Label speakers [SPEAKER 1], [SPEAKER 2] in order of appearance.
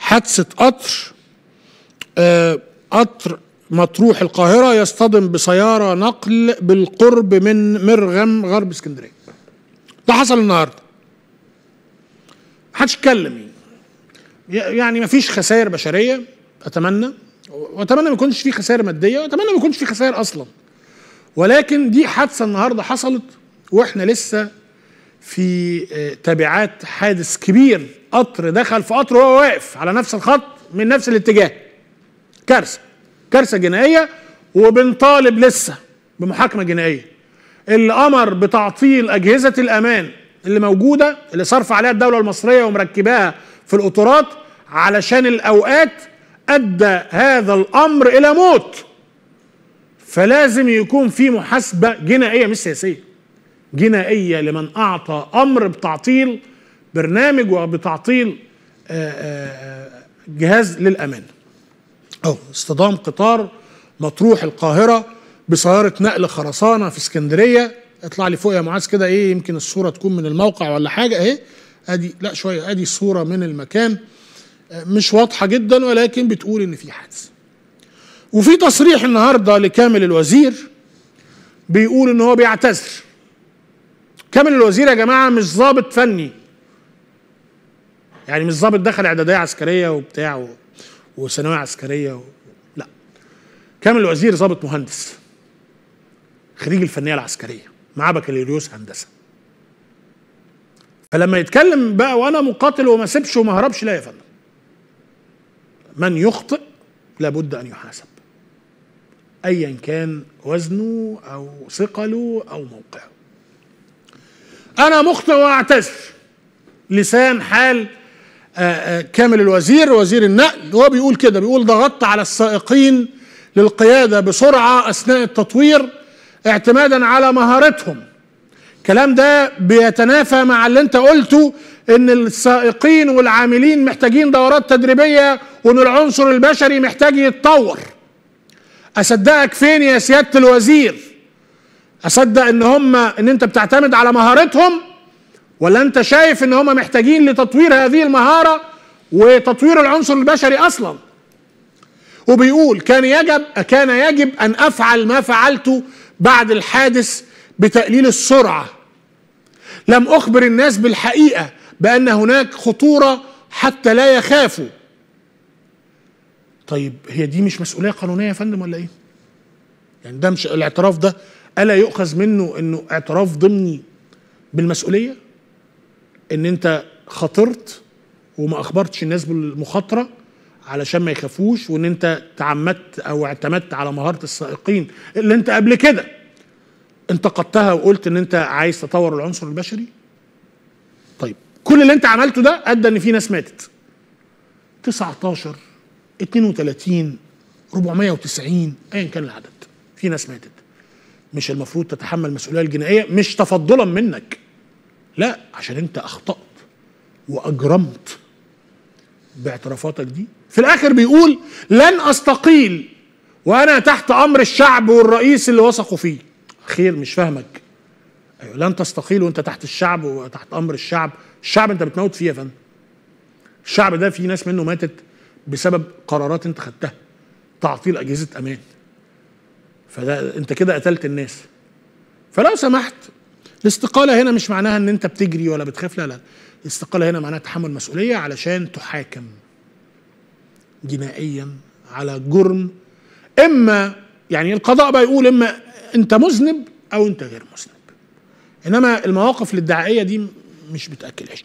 [SPEAKER 1] حادثة قطر آه، قطر مطروح القاهرة يصطدم بسيارة نقل بالقرب من مرغم غرب اسكندرية ده حصل النهاردة محدش يتكلم يعني مفيش خسائر بشرية أتمنى وأتمنى ما يكونش في خسائر مادية وأتمنى ما يكونش في خسائر أصلا ولكن دي حادثة النهاردة حصلت وإحنا لسه في آه، تبعات حادث كبير قطر دخل في قطر وهو واقف على نفس الخط من نفس الاتجاه كارثه كارثه جنائيه وبنطالب لسه بمحاكمه جنائيه اللي امر بتعطيل اجهزه الامان اللي موجوده اللي صرف عليها الدوله المصريه ومركباها في القطارات علشان الاوقات ادى هذا الامر الى موت فلازم يكون في محاسبه جنائيه مش سياسيه جنائيه لمن اعطى امر بتعطيل برنامج وبتعطيل آه، آه، جهاز للامان او اصطدام قطار مطروح القاهره بسياره نقل خرسانه في اسكندريه اطلع لي فوق يا معاذ كده ايه يمكن الصوره تكون من الموقع ولا حاجه اهي ادي لا شويه ادي صوره من المكان آه، مش واضحه جدا ولكن بتقول ان في حادث وفي تصريح النهارده لكامل الوزير بيقول ان هو بيعتذر كامل الوزير يا جماعه مش ظابط فني يعني مش ظابط دخل اعداديه عسكريه وبتاع و... وثانويه عسكريه و... لا كامل الوزير ظابط مهندس خريج الفنيه العسكريه معاه بكالوريوس هندسه فلما يتكلم بقى وانا مقاتل وما سيبش وما هربش لا يا فندم من يخطئ لابد ان يحاسب ايا كان وزنه او ثقله او موقعه أنا مخطئ وأعتذر لسان حال آه، آه، كامل الوزير وزير النقل هو بيقول كده بيقول ضغطت على السائقين للقيادة بسرعة أثناء التطوير اعتمادا على مهارتهم الكلام ده بيتنافى مع اللي انت قلته ان السائقين والعاملين محتاجين دورات تدريبية وان العنصر البشري محتاج يتطور اصدقك فين يا سيادة الوزير اصدق ان هم ان انت بتعتمد على مهارتهم ولا انت شايف ان هم محتاجين لتطوير هذه المهاره وتطوير العنصر البشري اصلا وبيقول كان يجب كان يجب ان افعل ما فعلته بعد الحادث بتقليل السرعه لم اخبر الناس بالحقيقه بان هناك خطوره حتى لا يخافوا طيب هي دي مش مسؤوليه قانونيه يا فندم ولا ايه يعني ده مش الاعتراف ده الا يؤخذ منه انه اعتراف ضمني بالمسؤوليه ان انت خاطرت وما اخبرتش الناس بالمخاطره علشان ما يخافوش وان انت تعمدت او اعتمدت على مهاره السائقين اللي انت قبل كده انتقدتها وقلت ان انت عايز تطور العنصر البشري طيب كل اللي انت عملته ده ادى ان في ناس ماتت 19 32 490 ايا كان العدد في ناس ماتت مش المفروض تتحمل المسؤوليه الجنائيه مش تفضلا منك لا عشان انت اخطات واجرمت باعترافاتك دي في الاخر بيقول لن استقيل وانا تحت امر الشعب والرئيس اللي وثقوا فيه خير مش فاهمك ايوه لن تستقيل وانت تحت الشعب وتحت امر الشعب الشعب انت بتموت فيه يا فندم الشعب ده في ناس منه ماتت بسبب قرارات انت خدتها تعطيل اجهزه امان فده انت كده قتلت الناس فلو سمحت الاستقاله هنا مش معناها ان انت بتجري ولا بتخاف لا لا الاستقاله هنا معناها تحمل مسؤوليه علشان تحاكم جنائيا على جرم اما يعني القضاء بقى يقول اما انت مذنب او انت غير مذنب انما المواقف الادعائيه دي مش بتاكلهاش